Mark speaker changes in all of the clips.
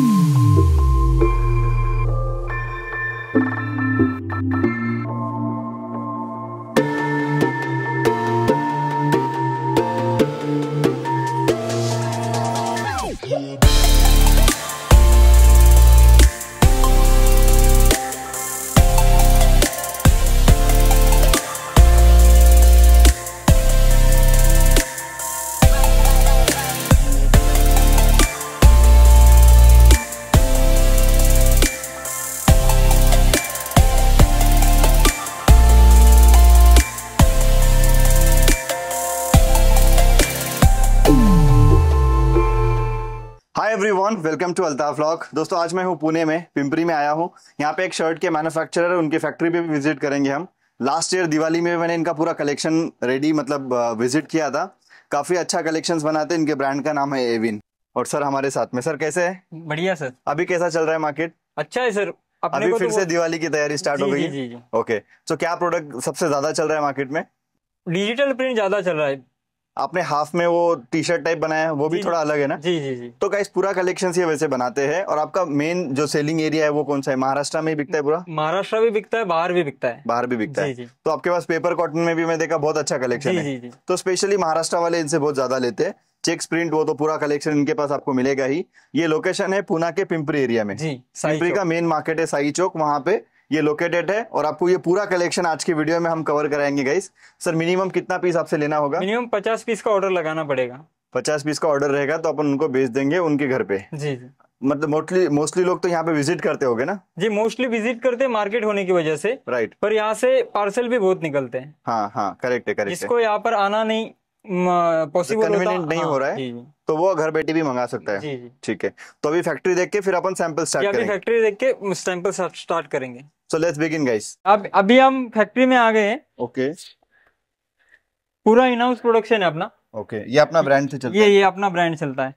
Speaker 1: Thank hi everyone welcome to Altaf lock दोस्तों आज मैं हूँ पुणे में पिंपरी में आया हूँ यहाँ पे एक शर्ट के मैन्युफैक्चरर है उनकी फैक्ट्री पे भी विजिट करेंगे हम लास्ट ईयर दिवाली में मैंने इनका पूरा कलेक्शन रेडी मतलब विजिट किया था काफ़ी अच्छा कलेक्शंस बनाते हैं इनके ब्रांड का नाम है एविन और सर हमारे साथ में सर कैसे है बढ़िया सर अभी कैसा चल रहा है मार्केट अच्छा है सर अभी तो फिर तो से दिवाली की तैयारी स्टार्ट हो गई ओके तो क्या प्रोडक्ट सबसे ज़्यादा चल रहा है मार्केट में डिजिटल प्रिंट ज़्यादा चल रहा है आपने हाफ में वो टी शर्ट टाइप बनाया है वो भी थोड़ा अलग है ना जी जी जी तो गाइस पूरा कलेक्शन ये वैसे बनाते हैं और आपका मेन जो सेलिंग एरिया है वो कौन सा है महाराष्ट्र में बिकता है पूरा महाराष्ट्र भी बिकता है बाहर भी बिकता है बाहर भी बिकता है तो आपके पास पेपर कॉटन में भी मैं देखा बहुत अच्छा कलेक्शन है तो स्पेशली महाराष्ट्र वाले इनसे बहुत ज्यादा लेते हैं चेक प्रिंट वो तो पूरा कलेक्शन इनके पास आपको मिलेगा ही ये लोकेशन है पुना के पिंपरी एरिया में जी पिंपरी का मेन मार्केट है साई चौक वहाँ पे ये लोकेटेड है और आपको ये पूरा कलेक्शन आज की वीडियो में हम कवर कराएंगे गाइस सर मिनिमम कितना पीस आपसे लेना होगा मिनिमम पचास पीस का ऑर्डर लगाना पड़ेगा पचास पीस का ऑर्डर रहेगा तो अपन उनको भेज देंगे उनके घर पे जी मतलब मोस्टली मोस्टली लोग तो यहाँ पे विजिट करते होंगे ना जी मोस्टली विजिट करते हैं मार्केट होने की वजह से राइट पर यहाँ से पार्सल भी बहुत निकलते हैं हाँ हाँ करेक्ट है करेक्ट इसको यहाँ पर आना नहीं पॉसिबल होता नहीं हाँ, हो रहा है हाँ, तो वो घर बैठे भी मंगा सकता है ठीक है तो अभी फैक्ट्री देख के फिर अपन सैंपल स्टार्ट करेंगे फैक्ट्री देख के सैंपल स्टार्ट करेंगे सो लेट्स बिगिन गाइस अब अभी हम फैक्ट्री में आ गए हैं ओके पूरा इनहाउस प्रोडक्शन है अपना ओके ये अपना ब्रांड से चलता ये, है ये ये अपना ब्रांड चलता है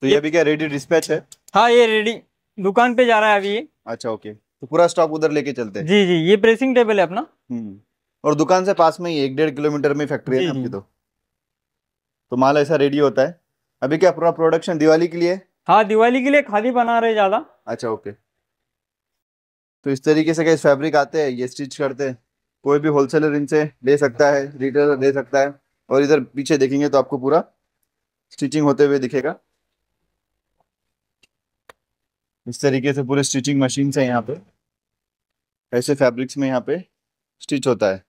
Speaker 1: तो ये अभी क्या रेडी डिस्पैच है हां ये रेडी दुकान पे जा रहा है अभी ये अच्छा ओके तो पूरा स्टॉक उधर लेके चलते हैं जी जी ये प्रेसिंग टेबल है अपना हम्म और दुकान से पास में ही एक डेढ़ किलोमीटर में फैक्ट्री है आपकी तो तो माल ऐसा रेडी होता है अभी क्या पूरा प्रोडक्शन दिवाली के लिए हाँ दिवाली के लिए खादी बना रहे ज्यादा अच्छा ओके तो इस तरीके से कई फैब्रिक आते हैं ये स्टिच करते हैं कोई भी होलसेलर इनसे ले सकता है रिटेलर ले सकता है और इधर पीछे देखेंगे तो आपको पूरा स्टिचिंग होते हुए दिखेगा इस तरीके से पूरे स्टिचिंग मशीन से यहाँ पे ऐसे फैब्रिक्स में यहाँ पे स्टिच होता है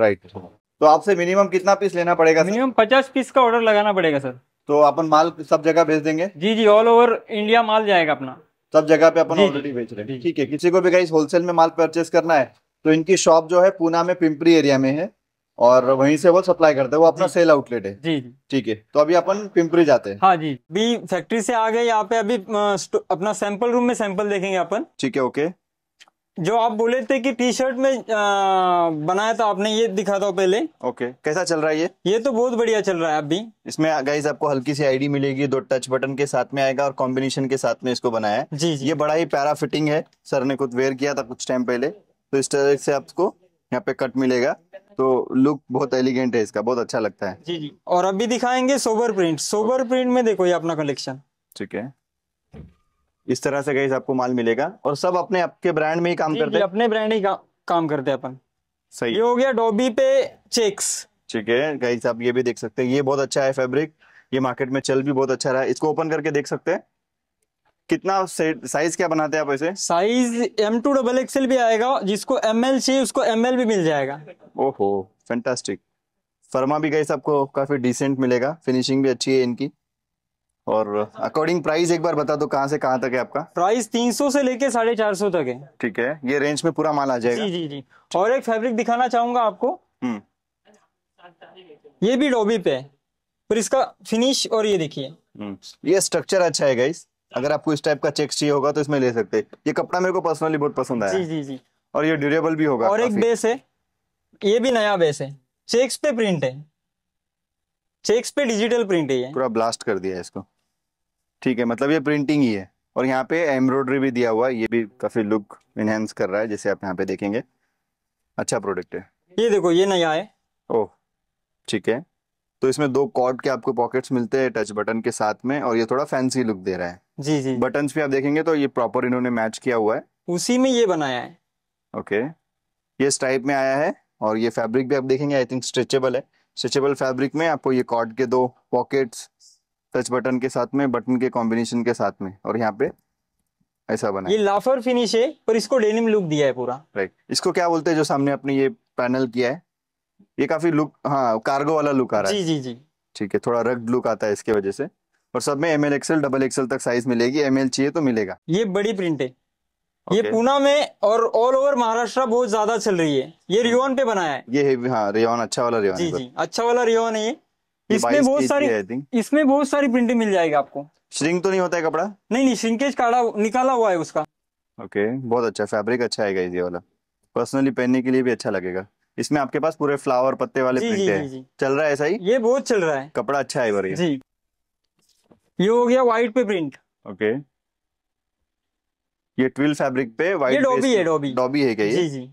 Speaker 1: राइट तो आपसे मिनिमम कितना पीस लेना पड़ेगा मिनिमम पचास पीस का ऑर्डर लगाना पड़ेगा सर तो अपन माल सब जगह भेज देंगे जी जी ऑल ओवर इंडिया माल जाएगा अपना सब जगह पे अपन ऑलरेडी बेच रहे हैं ठीक है किसी को भी गाइस होलसेल में माल परचेस करना है तो इनकी शॉप जो है पूना में पिंपरी एरिया में है और वहीं से वो सप्लाई करते हैं वो अपना सेल आउटलेट है जी ठीक है तो अभी अपन पिंपरी जाते हैं हाँ जी भी फैक्ट्री से आ गए यहाँ पे अभी अपना सैंपल रूम में सैंपल देखेंगे अपन ठीक है ओके जो आप बोले थे कि टी शर्ट में आ, बनाया था आपने ये दिखा था पहले ओके okay. कैसा चल रहा है ये ये तो बहुत बढ़िया चल रहा है अभी इसमें गाइस आपको हल्की सी आईडी मिलेगी दो टच बटन के साथ में आएगा और कॉम्बिनेशन के साथ में इसको बनाया है जी, जी ये बड़ा ही प्यारा फिटिंग है सर ने खुद वेयर किया था कुछ टाइम पहले तो इस तरह से आपको यहाँ पे कट मिलेगा तो लुक बहुत एलिगेंट है इसका बहुत अच्छा लगता है जी जी और अभी दिखाएंगे सोबर प्रिंट सोबर प्रिंट में देखो ये अपना कलेक्शन ठीक है इस तरह से गई आपको माल मिलेगा और सब अपने आपके ब्रांड में ही काम करते हैं अपने ब्रांड ही का, काम करते हैं अपन सही ये हो गया डोबी पे चेक्स ठीक है गई आप ये भी देख सकते हैं ये बहुत अच्छा है फैब्रिक ये मार्केट में चल भी बहुत अच्छा रहा है इसको ओपन करके देख सकते हैं कितना साइज क्या बनाते हैं आप इसे size M to double XL भी आएगा जिसको एम एल चाहिए उसको एम एल भी मिल जाएगा ओहो फैंटास्टिक फर्मा भी गई आपको काफी डिसेंट मिलेगा फिनिशिंग भी अच्छी है इनकी और अकॉर्डिंग प्राइस एक बार बता दो कहाँ से कहाँ तक है आपका प्राइस 300 से लेके साढ़े चार सौ तक है ठीक है ये रेंज में पूरा माल आ जाएगा जी जी जी और एक फैब्रिक दिखाना चाहूंगा आपको हम्म। ये भी डोबी पे पर इसका फिनिश और ये देखिए हम्म। ये स्ट्रक्चर अच्छा है गाइस अगर आपको इस टाइप का चेक चाहिए होगा तो इसमें ले सकते हैं ये कपड़ा मेरे को पर्सनली बहुत पसंद आया जी जी जी और ये ड्यूरेबल भी होगा और एक बेस है ये भी नया बेस है चेक्स पे प्रिंट है चेक्स पे डिजिटल प्रिंट है पूरा ब्लास्ट कर दिया इसको ठीक है मतलब ये प्रिंटिंग ही है और यहाँ पे एम्ब्रॉयडरी भी दिया हुआ है ये भी काफ़ी लुक एनहेंस कर रहा है जैसे आप यहाँ पे देखेंगे अच्छा प्रोडक्ट है ये देखो ये नया है ओह ठीक है तो इसमें दो कॉर्ड के आपको पॉकेट्स मिलते हैं टच बटन के साथ में और ये थोड़ा फैंसी लुक दे रहा है जी जी बटन भी आप देखेंगे तो ये प्रॉपर इन्होंने मैच किया हुआ है उसी में ये बनाया है ओके ये स्ट्राइप में आया है और ये फैब्रिक भी आप देखेंगे आई थिंक स्ट्रेचेबल है स्ट्रेचेबल फैब्रिक में आपको ये कॉर्ड के दो पॉकेट्स टच बटन के साथ में बटन के कॉम्बिनेशन के साथ में और यहाँ पे ऐसा बना ये लाफर फिनिश है पर इसको डेनिम लुक दिया है पूरा राइट इसको क्या बोलते हैं जो सामने अपने ये पैनल किया है ये काफी लुक हाँ कार्गो वाला लुक आ रहा है जी जी जी ठीक है थोड़ा रग्ड लुक आता है इसके वजह से और सब में M L XL double XL तक साइज मिलेगी एम एल चाहिए तो मिलेगा ये बड़ी प्रिंट है okay. ये पूना में और ऑल ओवर महाराष्ट्र बहुत ज्यादा चल रही है ये हाँ। रिओन पे बनाया है ये है हाँ रियोन अच्छा वाला रिओन जी जी अच्छा वाला रिओन है ये इसमें बहुत सारी इसमें बहुत सारी प्रिंटिंग मिल जाएगी आपको श्रिंग तो नहीं होता है कपड़ा नहीं नहीं श्रिंकेज काड़ा निकाला हुआ है उसका ओके बहुत अच्छा फैब्रिक अच्छा आएगा ये वाला पर्सनली पहनने के लिए भी अच्छा लगेगा इसमें आपके पास पूरे फ्लावर पत्ते वाले जी, प्रिंट जी, है चल रहा है ऐसा ही ये बहुत चल रहा है कपड़ा अच्छा है बड़ी जी ये हो गया व्हाइट पे प्रिंट ओके ये ट्विल फैब्रिक पे व्हाइट डॉबी है डॉबी डॉबी है क्या ये जी जी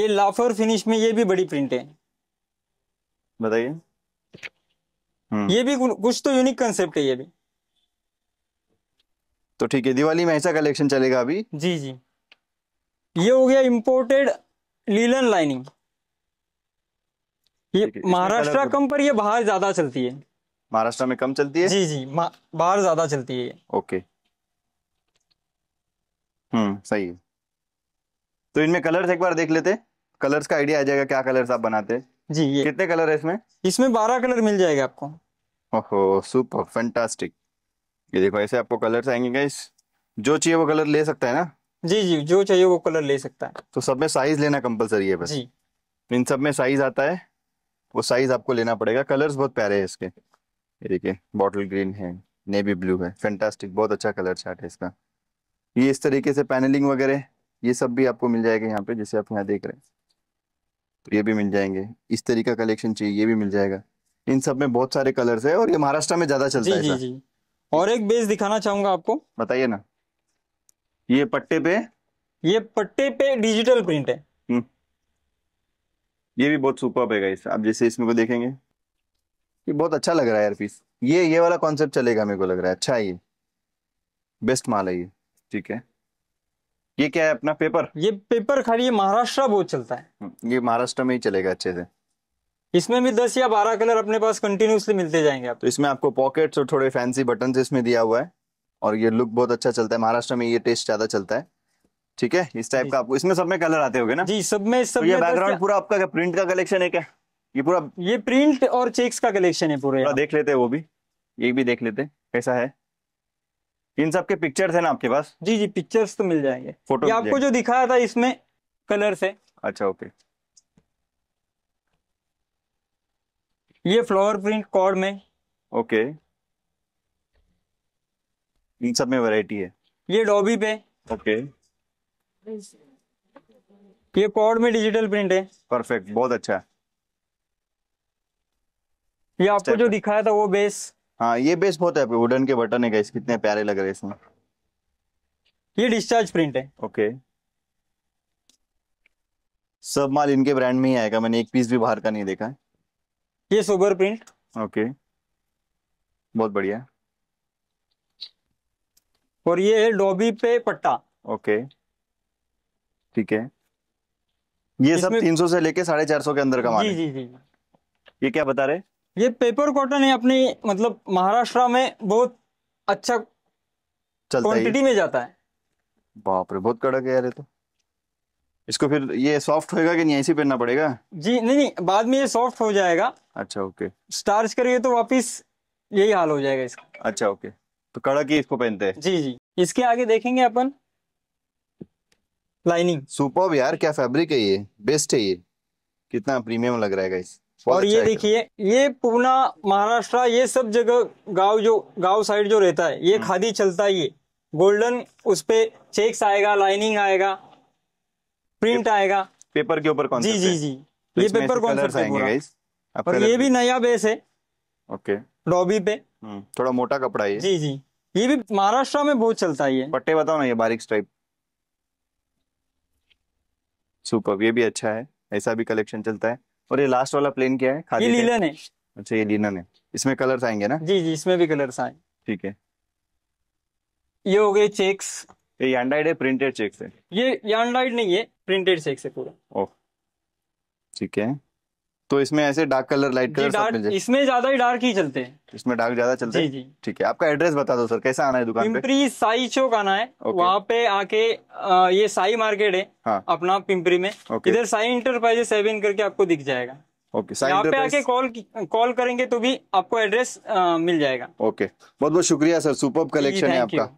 Speaker 1: ये लाफर फिनिश में ये भी बड़ी प्रिंट है बताइए हम्म। ये भी कुछ तो यूनिक कंसेप्ट है ये भी तो ठीक है दिवाली में ऐसा कलेक्शन चलेगा अभी जी जी ये हो गया इम्पोर्टेड लीलन लाइनिंग ये महाराष्ट्र कम पर ये बाहर ज्यादा चलती है महाराष्ट्र में कम चलती है जी जी बाहर ज्यादा चलती है ओके हम्म सही तो इनमें कलर्स एक बार देख लेते हैं कलर्स का आइडिया आ जाएगा क्या कलर्स आप बनाते हैं जी ये कितने कलर है इसमें इसमें बारह कलर मिल जाएगा आपको ओहो सुपर फैंटास्टिक ये देखो ऐसे आपको कलर्स आएंगे गाइस जो चाहिए वो कलर ले सकता है ना जी जी जो चाहिए वो कलर ले सकता है तो सब में साइज लेना कंपलसरी है बस जी इन सब में साइज आता है वो साइज आपको लेना पड़ेगा कलर्स बहुत प्यारे हैं इसके ये देखिए बॉटल ग्रीन है नेवी ब्लू है फैंटास्टिक बहुत अच्छा कलर चार्ट है इसका ये इस तरीके से पैनलिंग वगैरह ये सब भी आपको मिल जाएगा यहाँ पे जैसे आप यहाँ देख रहे हैं तो ये भी मिल जाएंगे इस का कलेक्शन चाहिए ये भी मिल जाएगा इन सब में बहुत सारे कलर्स है और ये महाराष्ट्र में ज्यादा चलता जी, है जी, जी। और एक बेस दिखाना चाहूंगा आपको बताइए ना ये पट्टे पे ये पट्टे पे डिजिटल प्रिंट है हम्म। ये भी बहुत सुपर है आप जैसे इसमें को देखेंगे ये बहुत अच्छा लग रहा है यार पीस ये ये वाला कॉन्सेप्ट चलेगा मेरे को लग रहा है अच्छा है ये बेस्ट माल है ये ठीक है ये क्या है अपना पेपर ये पेपर खाली ये महाराष्ट्र बहुत चलता है हम्म, ये महाराष्ट्र में ही चलेगा अच्छे से इसमें भी दस या बारह कलर अपने पास कंटिन्यूसली मिलते जाएंगे आप तो इसमें आपको पॉकेट और थोड़े फैंसी बटन इसमें दिया हुआ है और ये लुक बहुत अच्छा चलता है महाराष्ट्र में ये टेस्ट ज्यादा चलता है ठीक है इस टाइप का आपको इसमें सब में कलर आते होंगे ना जी सब में सब तो ये बैकग्राउंड पूरा आपका प्रिंट का कलेक्शन है क्या ये पूरा ये प्रिंट और चेक्स का कलेक्शन है पूरा देख लेते हैं वो भी ये भी देख लेते हैं कैसा है इन सब के पिक्चर्स है ना आपके पास जी जी पिक्चर्स तो मिल जाएंगे फोटो आपको जो दिखाया था इसमें कलर से अच्छा ओके ये फ्लावर प्रिंट कॉर्ड में ओके इन सब में वैरायटी है ये डॉबी पे ओके ये कॉर्ड में डिजिटल प्रिंट है परफेक्ट बहुत अच्छा ये आपको जो दिखाया था वो बेस हाँ ये बेस बहुत है वुडन के बटन है कितने प्यारे लग रहे इसमें ये डिस्चार्ज प्रिंट है ओके सब माल इनके ब्रांड में ही आएगा मैंने एक पीस भी बाहर का नहीं देखा ये सोबर प्रिंट ओके बहुत बढ़िया और ये है डॉबी पे पट्टा ओके ठीक है ये सब 300 से लेके साढ़े चार सौ के अंदर का माल जी जी जी ये क्या बता रहे ये पेपर कॉटन है अपनी मतलब महाराष्ट्र में बहुत अच्छा
Speaker 2: क्वांटिटी में जाता
Speaker 1: है बाप रे बहुत कड़क है यार ये तो इसको फिर ये सॉफ्ट होएगा कि नहीं ऐसे पहनना पड़ेगा जी नहीं नहीं बाद में ये सॉफ्ट हो जाएगा अच्छा ओके स्टार्च करिए तो वापस यही हाल हो जाएगा इसका अच्छा ओके तो कड़क ही इसको पहनते हैं जी जी इसके आगे देखेंगे अपन लाइनिंग सुपर यार क्या फैब्रिक है ये बेस्ट है ये कितना प्रीमियम लग रहा है इस और ये देखिए ये पूना महाराष्ट्र ये सब जगह गांव जो गांव साइड जो रहता है ये हम्म। खादी चलता ही है गोल्डन उस पे चेक्स आएगा लाइनिंग आएगा प्रिंट आएगा पेपर के ऊपर जी जी जी तो ये पेपर कौन सा और ये भी नया बेस है ओके डॉबी पे हम्म, थोड़ा मोटा कपड़ा है जी जी ये भी महाराष्ट्र में बहुत चलता है पट्टे बताओ ना ये बारीक स्ट्राइप सुपर ये भी अच्छा है ऐसा भी कलेक्शन चलता है और ये लास्ट वाला प्लेन क्या है खाली ये लीलन है अच्छा ये लीलन है इसमें कलर्स आएंगे ना जी जी इसमें भी कलर्स आए ठीक है ये हो गए चेक्स ये यांडाइड है प्रिंटेड चेक्स है ये यांडाइड नहीं है प्रिंटेड चेक्स है पूरा ओह ठीक है तो इसमें ऐसे डार्क कलर लाइट कलर सब मिल जाए इसमें ज्यादा ही डार्क ही चलते हैं इसमें डार्क ज्यादा चलते हैं जी जी ठीक है आपका एड्रेस बता दो सर कैसा आना है दुकान पिंपरी पे? साई चौक आना है वहाँ पे आके आ, ये साई मार्केट है हाँ. अपना पिंपरी में इधर साई इंटरप्राइजेस सेवन करके आपको दिख जाएगा ओके okay, पे आके कॉल कॉल करेंगे तो भी आपको एड्रेस मिल जाएगा ओके बहुत बहुत शुक्रिया सर सुपर कलेक्शन है आपका